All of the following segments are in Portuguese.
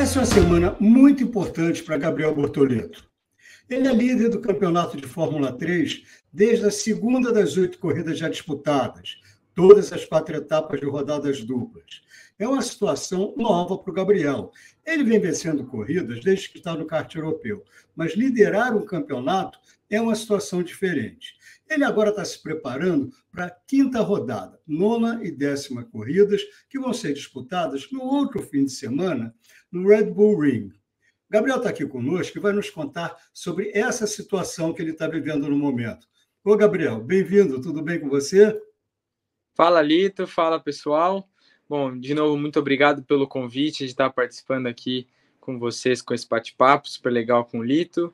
Essa é uma semana muito importante para Gabriel Bortoleto. Ele é líder do campeonato de Fórmula 3 desde a segunda das oito corridas já disputadas, todas as quatro etapas de rodadas duplas. É uma situação nova para o Gabriel. Ele vem vencendo corridas desde que está no kart europeu, mas liderar um campeonato é uma situação diferente. Ele agora está se preparando para a quinta rodada, nona e décima corridas, que vão ser disputadas no outro fim de semana, no Red Bull Ring. Gabriel está aqui conosco e vai nos contar sobre essa situação que ele está vivendo no momento. Ô, Gabriel, bem-vindo, tudo bem com você? Fala, Lito, fala pessoal. Bom, de novo, muito obrigado pelo convite de estar participando aqui com vocês com esse bate-papo super legal com o Lito.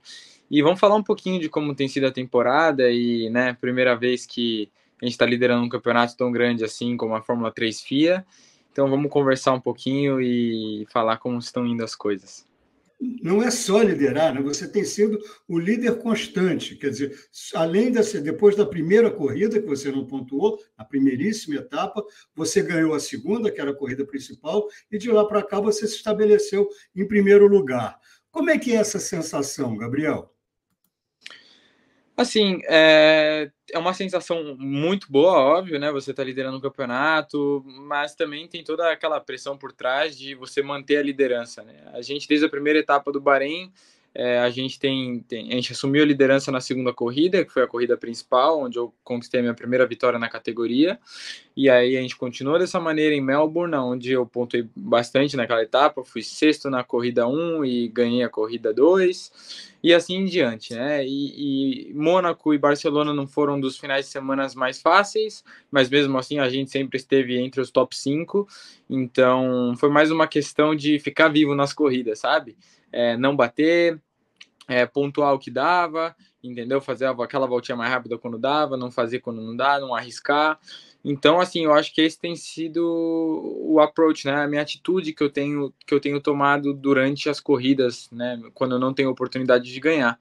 E vamos falar um pouquinho de como tem sido a temporada e, né, primeira vez que a gente está liderando um campeonato tão grande assim como a Fórmula 3 FIA. Então vamos conversar um pouquinho e falar como estão indo as coisas. Não é só liderar, né? você tem sido o líder constante. Quer dizer, além dessa, depois da primeira corrida que você não pontuou, a primeiríssima etapa, você ganhou a segunda, que era a corrida principal, e de lá para cá você se estabeleceu em primeiro lugar. Como é que é essa sensação, Gabriel? Assim, é, é uma sensação muito boa, óbvio, né? Você tá liderando o campeonato, mas também tem toda aquela pressão por trás de você manter a liderança, né? A gente, desde a primeira etapa do Bahrein, é, a gente tem, tem, a gente assumiu a liderança na segunda corrida, que foi a corrida principal, onde eu conquistei a minha primeira vitória na categoria. E aí a gente continuou dessa maneira em Melbourne, onde eu pontuei bastante naquela etapa, fui sexto na corrida 1 e ganhei a corrida 2 e assim em diante, né? E, e Mônaco e Barcelona não foram dos finais de semana mais fáceis, mas mesmo assim a gente sempre esteve entre os top 5, então foi mais uma questão de ficar vivo nas corridas, sabe? É, não bater, é, pontuar o que dava, entendeu? Fazer aquela voltinha mais rápida quando dava, não fazer quando não dá, não arriscar. Então, assim, eu acho que esse tem sido o approach, né? A minha atitude que eu tenho que eu tenho tomado durante as corridas, né? Quando eu não tenho oportunidade de ganhar.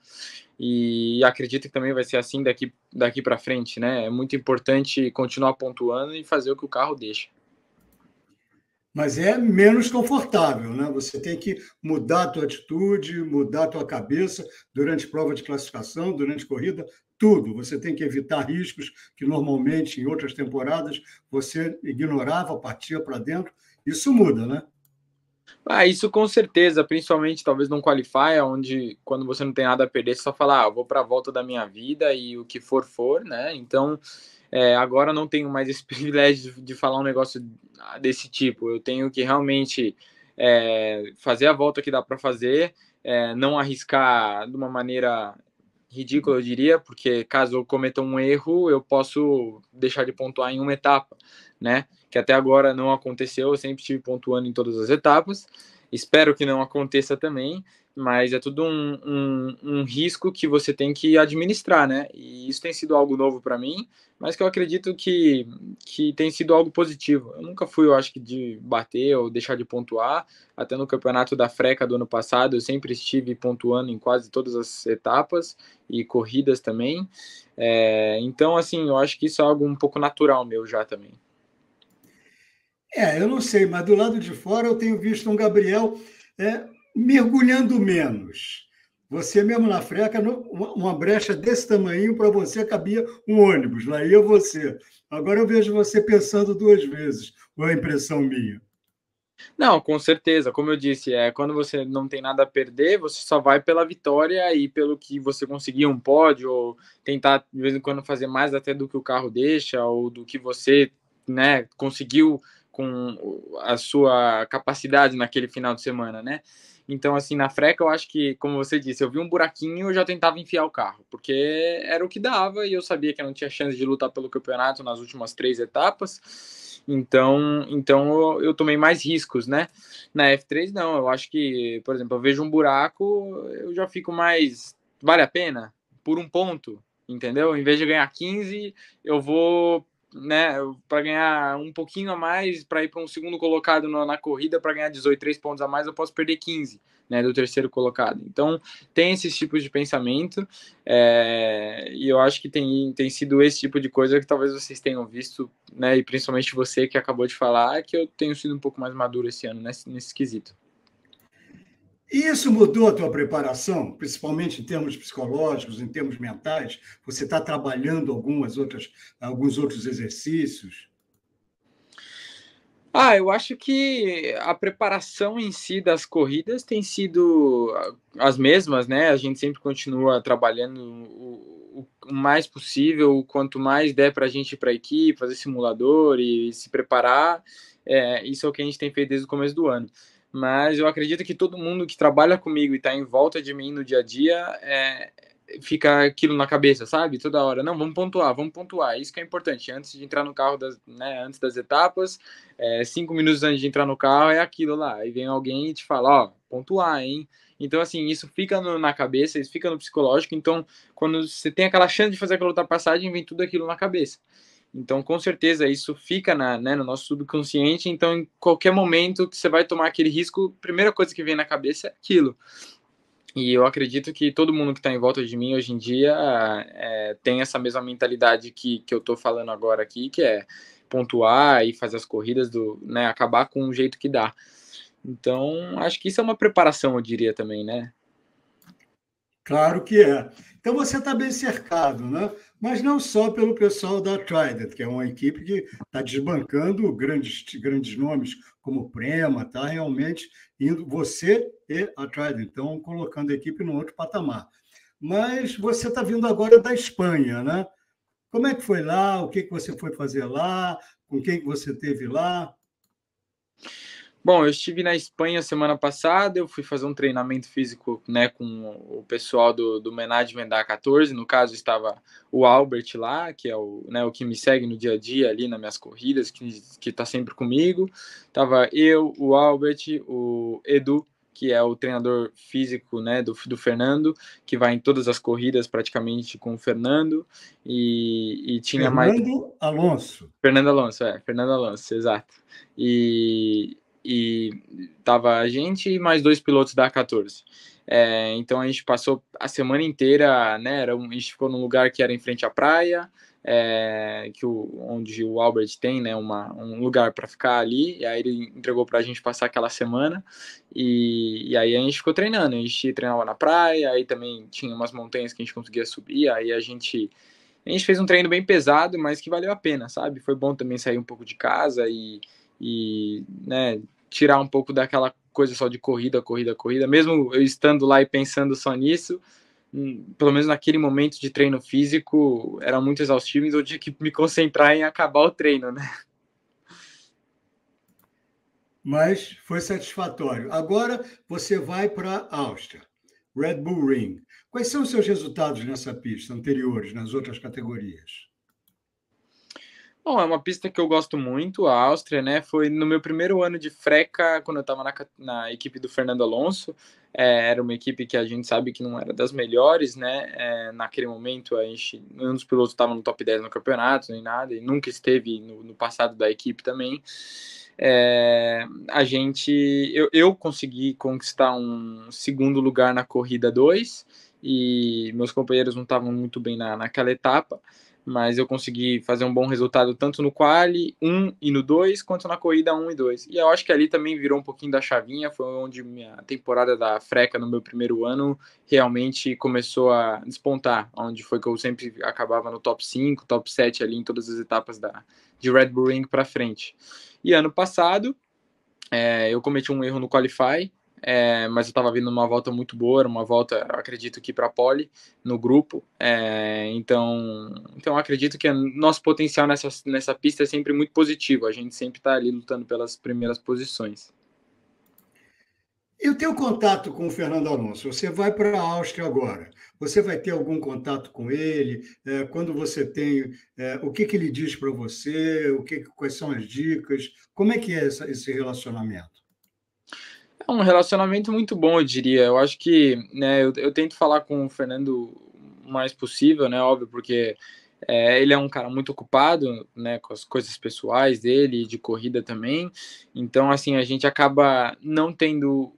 E acredito que também vai ser assim daqui daqui para frente, né? É muito importante continuar pontuando e fazer o que o carro deixa. Mas é menos confortável, né? Você tem que mudar a tua atitude, mudar a tua cabeça durante prova de classificação, durante corrida, tudo. Você tem que evitar riscos que normalmente em outras temporadas você ignorava, partia para dentro. Isso muda, né? Ah, isso com certeza, principalmente talvez não qualifier, onde quando você não tem nada a perder, você só fala, ah, eu vou para a volta da minha vida e o que for for, né? Então, é, agora não tenho mais esse privilégio de, de falar um negócio desse tipo. Eu tenho que realmente é, fazer a volta que dá para fazer, é, não arriscar de uma maneira ridícula, eu diria, porque caso eu cometa um erro, eu posso deixar de pontuar em uma etapa, né? Que até agora não aconteceu, eu sempre estive pontuando em todas as etapas. Espero que não aconteça também, mas é tudo um, um, um risco que você tem que administrar, né? E isso tem sido algo novo para mim, mas que eu acredito que, que tem sido algo positivo. Eu nunca fui, eu acho que, de bater ou deixar de pontuar. Até no campeonato da Freca do ano passado, eu sempre estive pontuando em quase todas as etapas e corridas também. É, então, assim, eu acho que isso é algo um pouco natural meu já também. É, eu não sei, mas do lado de fora eu tenho visto um Gabriel é, mergulhando menos. Você mesmo na freca, uma brecha desse tamanho para você cabia um ônibus, lá ia você. Agora eu vejo você pensando duas vezes, ou é impressão minha? Não, com certeza. Como eu disse, é quando você não tem nada a perder, você só vai pela vitória e pelo que você conseguir um pódio, ou tentar de vez em quando fazer mais até do que o carro deixa, ou do que você né, conseguiu com a sua capacidade naquele final de semana, né? Então, assim, na freca, eu acho que, como você disse, eu vi um buraquinho e eu já tentava enfiar o carro, porque era o que dava e eu sabia que eu não tinha chance de lutar pelo campeonato nas últimas três etapas. Então, então eu, eu tomei mais riscos, né? Na F3, não. Eu acho que, por exemplo, eu vejo um buraco, eu já fico mais. Vale a pena? Por um ponto, entendeu? Em vez de ganhar 15, eu vou né, para ganhar um pouquinho a mais, para ir para um segundo colocado na, na corrida, para ganhar 18, 3 pontos a mais, eu posso perder 15, né, do terceiro colocado. Então, tem esses tipos de pensamento, é, e eu acho que tem, tem sido esse tipo de coisa que talvez vocês tenham visto, né, e principalmente você que acabou de falar, que eu tenho sido um pouco mais maduro esse ano nesse, nesse quesito. E isso mudou a tua preparação, principalmente em termos psicológicos, em termos mentais? Você está trabalhando algumas outras, alguns outros exercícios? Ah, eu acho que a preparação em si das corridas tem sido as mesmas, né? A gente sempre continua trabalhando o, o mais possível, o quanto mais der para a gente ir para a equipe, fazer simulador e, e se preparar. É, isso é o que a gente tem feito desde o começo do ano mas eu acredito que todo mundo que trabalha comigo e está em volta de mim no dia a dia é, fica aquilo na cabeça, sabe? Toda hora, não, vamos pontuar, vamos pontuar, isso que é importante. Antes de entrar no carro, das, né, antes das etapas, é, cinco minutos antes de entrar no carro, é aquilo lá. E vem alguém e te fala, ó, pontuar, hein? Então, assim, isso fica no, na cabeça, isso fica no psicológico. Então, quando você tem aquela chance de fazer aquela ultrapassagem, vem tudo aquilo na cabeça. Então, com certeza, isso fica na, né, no nosso subconsciente. Então, em qualquer momento que você vai tomar aquele risco, a primeira coisa que vem na cabeça é aquilo. E eu acredito que todo mundo que está em volta de mim hoje em dia é, tem essa mesma mentalidade que, que eu estou falando agora aqui, que é pontuar e fazer as corridas, do, né, acabar com o jeito que dá. Então, acho que isso é uma preparação, eu diria também, né? Claro que é. Então você está bem cercado, né? mas não só pelo pessoal da Trident, que é uma equipe que está desbancando grandes, grandes nomes como Prema, está realmente indo você e a Trident, então colocando a equipe no outro patamar. Mas você está vindo agora da Espanha, né? Como é que foi lá? O que, que você foi fazer lá? Com quem que você teve lá? Bom, eu estive na Espanha semana passada, eu fui fazer um treinamento físico né, com o pessoal do, do management da 14, no caso estava o Albert lá, que é o, né, o que me segue no dia a dia ali nas minhas corridas, que, que tá sempre comigo, tava eu, o Albert, o Edu, que é o treinador físico né, do, do Fernando, que vai em todas as corridas praticamente com o Fernando, e, e tinha Fernando mais... Fernando Alonso. Fernando Alonso, é, Fernando Alonso, exato. E, e tava a gente e mais dois pilotos da A14. É, então a gente passou a semana inteira, né? Era um, a gente ficou num lugar que era em frente à praia, é, que o, onde o Albert tem, né? Uma, um lugar para ficar ali. E aí ele entregou para a gente passar aquela semana. E, e, aí a gente ficou treinando. A gente treinava na praia. Aí também tinha umas montanhas que a gente conseguia subir. Aí a gente a gente fez um treino bem pesado, mas que valeu a pena, sabe? Foi bom também sair um pouco de casa e e né, tirar um pouco daquela coisa só de corrida, corrida, corrida. Mesmo eu estando lá e pensando só nisso, hum, pelo menos naquele momento de treino físico, era muito exaustivo, então eu tinha que me concentrar em acabar o treino, né? Mas foi satisfatório. Agora você vai para a Áustria, Red Bull Ring. Quais são os seus resultados nessa pista anteriores, nas outras categorias? Bom, é uma pista que eu gosto muito, a Áustria, né? Foi no meu primeiro ano de freca, quando eu estava na, na, equipe do Fernando Alonso. É, era uma equipe que a gente sabe que não era das melhores, né? É, naquele momento, a gente, nenhum dos pilotos estava no top 10 no campeonato, nem nada, e nunca esteve no, no passado da equipe também. É, a gente, eu, eu consegui conquistar um segundo lugar na corrida 2 e meus companheiros não estavam muito bem na, naquela etapa mas eu consegui fazer um bom resultado tanto no quali 1 um e no 2, quanto na corrida 1 um e 2. E eu acho que ali também virou um pouquinho da chavinha, foi onde minha temporada da freca no meu primeiro ano realmente começou a despontar, onde foi que eu sempre acabava no top 5, top 7 ali em todas as etapas da de Red Bull Ring para frente. E ano passado, é, eu cometi um erro no qualify, é, mas eu estava vindo uma volta muito boa, uma volta, acredito que para pole no grupo. É, então, então acredito que nosso potencial nessa, nessa pista é sempre muito positivo. A gente sempre está ali lutando pelas primeiras posições. E o teu contato com o Fernando Alonso? Você vai para a Áustria agora. Você vai ter algum contato com ele? É, quando você tem, é, o que, que ele diz para você? O que, quais são as dicas? Como é que é essa, esse relacionamento? É um relacionamento muito bom, eu diria. Eu acho que, né, eu, eu tento falar com o Fernando o mais possível, né, óbvio, porque é, ele é um cara muito ocupado, né, com as coisas pessoais dele, de corrida também. Então, assim, a gente acaba não tendo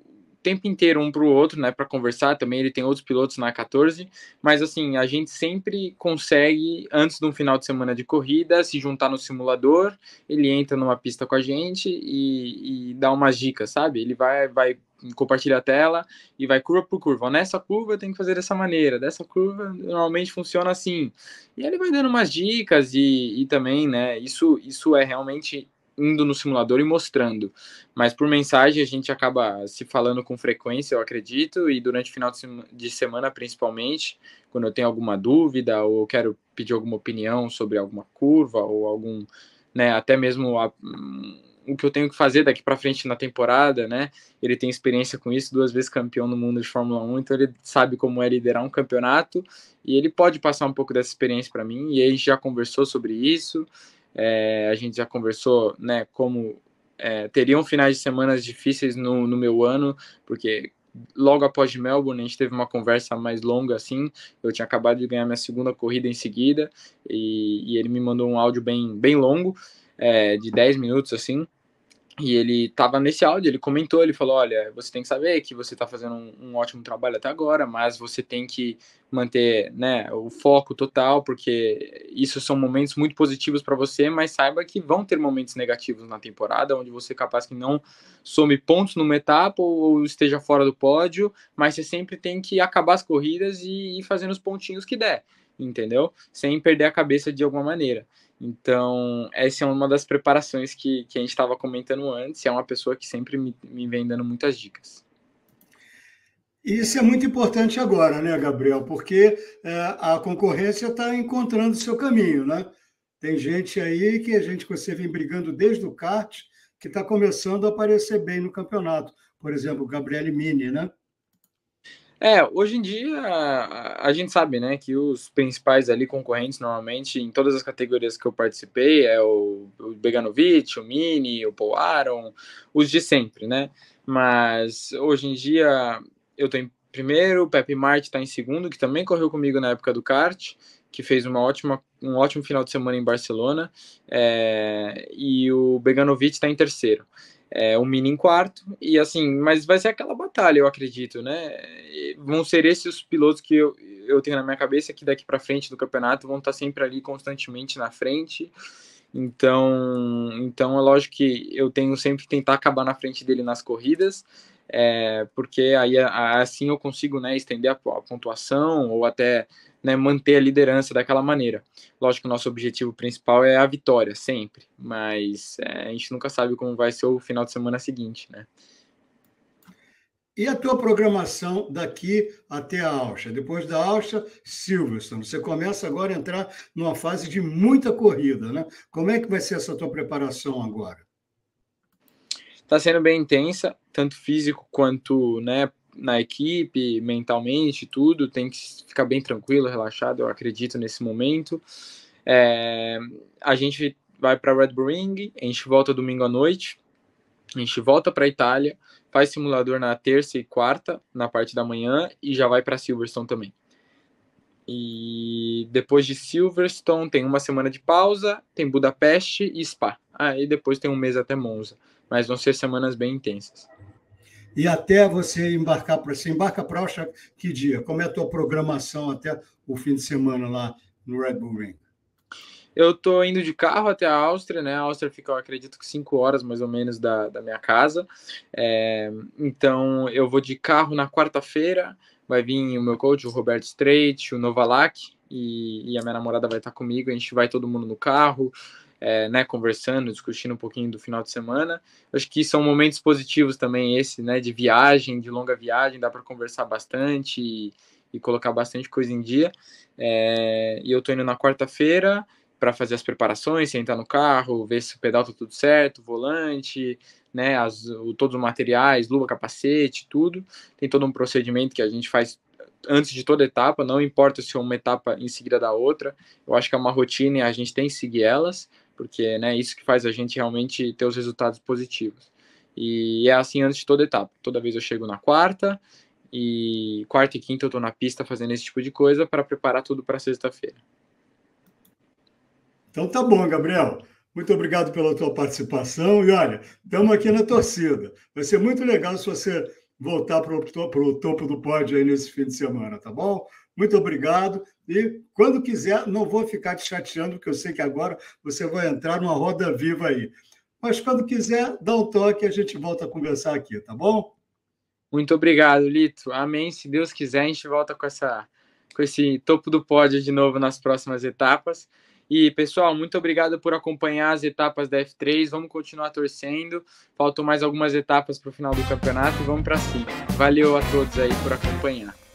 tempo inteiro um para o outro, né, para conversar também. Ele tem outros pilotos na 14, mas assim, a gente sempre consegue, antes de um final de semana de corrida, se juntar no simulador. Ele entra numa pista com a gente e, e dá umas dicas, sabe? Ele vai, vai compartilha a tela e vai curva por curva. Nessa curva tem que fazer dessa maneira, dessa curva normalmente funciona assim. E ele vai dando umas dicas e, e também, né, isso, isso é realmente indo no simulador e mostrando. Mas por mensagem a gente acaba se falando com frequência, eu acredito, e durante o final de semana, principalmente, quando eu tenho alguma dúvida ou eu quero pedir alguma opinião sobre alguma curva ou algum, né, até mesmo a, o que eu tenho que fazer daqui para frente na temporada, né? Ele tem experiência com isso, duas vezes campeão no mundo de Fórmula 1, então ele sabe como é liderar um campeonato e ele pode passar um pouco dessa experiência para mim. E gente já conversou sobre isso é, a gente já conversou, né, como é, teriam finais de semanas difíceis no, no meu ano, porque logo após Melbourne a gente teve uma conversa mais longa assim. Eu tinha acabado de ganhar minha segunda corrida em seguida e, e ele me mandou um áudio bem, bem longo, é, de 10 minutos assim. E ele tava nesse áudio, ele comentou, ele falou, olha, você tem que saber que você tá fazendo um, um, ótimo trabalho até agora, mas você tem que manter, né, o foco total, porque isso são momentos muito positivos para você, mas saiba que vão ter momentos negativos na temporada, onde você é capaz que não some pontos numa etapa ou, ou esteja fora do pódio, mas você sempre tem que acabar as corridas e ir fazendo os pontinhos que der, entendeu? Sem perder a cabeça de alguma maneira. Então, essa é uma das preparações que, que a gente estava comentando antes, é uma pessoa que sempre me, me vem dando muitas dicas. Isso é muito importante agora, né, Gabriel? Porque é, a concorrência está encontrando seu caminho, né? Tem gente aí que a gente você vem brigando desde o kart, que está começando a aparecer bem no campeonato. Por exemplo, o Gabriele Mini, né? É, hoje em dia a, a, gente sabe, né, que os principais ali concorrentes normalmente em todas as categorias que eu participei é o, o Beganovic, o Mini, o Paul Aron, os de sempre, né? Mas hoje em dia eu tô em primeiro, o Pepe Marte tá em segundo, que também correu comigo na época do kart, que fez uma ótima, um ótimo final de semana em Barcelona, é, e o Beganovic está em terceiro é, um mini em quarto, e assim, mas vai ser aquela batalha, eu acredito, né? E vão ser esses os pilotos que eu, eu tenho na minha cabeça que daqui para frente do campeonato vão estar tá sempre ali constantemente na frente. Então, então é lógico que eu tenho sempre que tentar acabar na frente dele nas corridas, é, porque aí assim eu consigo né, estender a, a pontuação ou até né, manter a liderança daquela maneira. Lógico que o nosso objetivo principal é a vitória, sempre, mas é, a gente nunca sabe como vai ser o final de semana seguinte, né? E a tua programação daqui até a Alcha? Depois da Alcha, Silverstone. Você começa agora a entrar numa fase de muita corrida, né? Como é que vai ser essa tua preparação agora? Está sendo bem intensa, tanto físico quanto né, na equipe, mentalmente, tudo, tem que ficar bem tranquilo, relaxado, eu acredito nesse momento. É, a gente vai para Red Bull Ring, a gente volta domingo à noite, a gente volta para a Itália, faz simulador na terça e quarta, na parte da manhã, e já vai para Silverstone também. E depois de Silverstone tem uma semana de pausa, tem Budapeste e Spa. Aí ah, depois tem um mês até Monza, mas vão ser semanas bem intensas e até você embarcar para você embarca para Osha que dia? Como é a tua programação até o fim de semana lá no Red Bull Ring? Eu estou indo de carro até a Áustria, né? A Áustria fica, eu acredito que cinco horas mais ou menos da, da minha casa. É, então eu vou de carro na quarta-feira. Vai vir o meu coach, o Roberto Strait, o Novalak, e, e, a minha namorada vai estar comigo. A gente vai todo mundo no carro é, né, conversando, discutindo um pouquinho do final de semana. Acho que são momentos positivos também esse, né, de viagem, de longa viagem, dá para conversar bastante e, e, colocar bastante coisa em dia. É, e eu estou indo na quarta-feira para fazer as preparações, sentar no carro, ver se o pedal tá tudo certo, volante, né, as, o, todos os materiais, luva, capacete, tudo. Tem todo um procedimento que a gente faz antes de toda etapa, não importa se é uma etapa em seguida da outra. Eu acho que é uma rotina e a gente tem que seguir elas porque é né, isso que faz a gente realmente ter os resultados positivos. E é assim antes de toda etapa. Toda vez eu chego na quarta, e quarta e quinta eu estou na pista fazendo esse tipo de coisa para preparar tudo para sexta-feira. Então tá bom, Gabriel. Muito obrigado pela tua participação. E olha, estamos aqui na torcida. Vai ser muito legal se você voltar para o topo do pódio aí nesse fim de semana, tá bom? Muito obrigado. E quando quiser, não vou ficar te chateando, porque eu sei que agora você vai entrar numa roda viva aí. Mas quando quiser, dá um toque e a gente volta a conversar aqui, tá bom? Muito obrigado, Lito. Amém. Se Deus quiser, a gente volta com, essa, com esse topo do pódio de novo nas próximas etapas. E, pessoal, muito obrigado por acompanhar as etapas da F3. Vamos continuar torcendo. Faltam mais algumas etapas para o final do campeonato e vamos para cima. Valeu a todos aí por acompanhar.